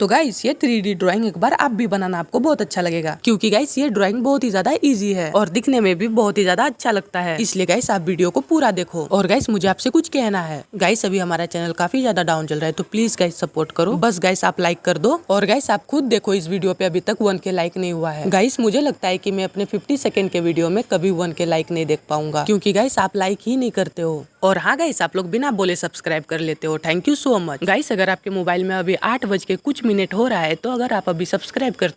तो गाइस ये three D drawing एक बार आप भी बनाना आपको बहुत अच्छा लगेगा क्योंकि गाइस ये ड्रॉइंग बहुत ही ज्यादा इजी है और दिखने में भी बहुत ही ज्यादा अच्छा लगता है इसलिए गाइस आप वीडियो को पूरा देखो और गाइस मुझे आपसे कुछ कहना है गाइस अभी हमारा चैनल काफी ज्यादा डाउन चल रहा है तो प्लीज गाइस सपोर्ट करो बस गाइस आप लाइक कर दो और गाइस आप खुद देखो इस वीडियो पे अभी तक वन के लाइक नहीं हुआ है गाइस मुझे लगता है की मैं अपने फिफ्टी सेकेंड के वीडियो में कभी वन के लाइक नहीं देख पाऊंगा क्यूँकी गाइस आप लाइक ही नहीं करते हो और हाँ गाइस आप लोग बिना बोले सब्सक्राइब कर लेते हो thank you so much guys अगर आपके मोबाइल में अभी आठ बज के कुछ मिनट हो रहा है तो अगर आप अभी सब्सक्राइब करते हो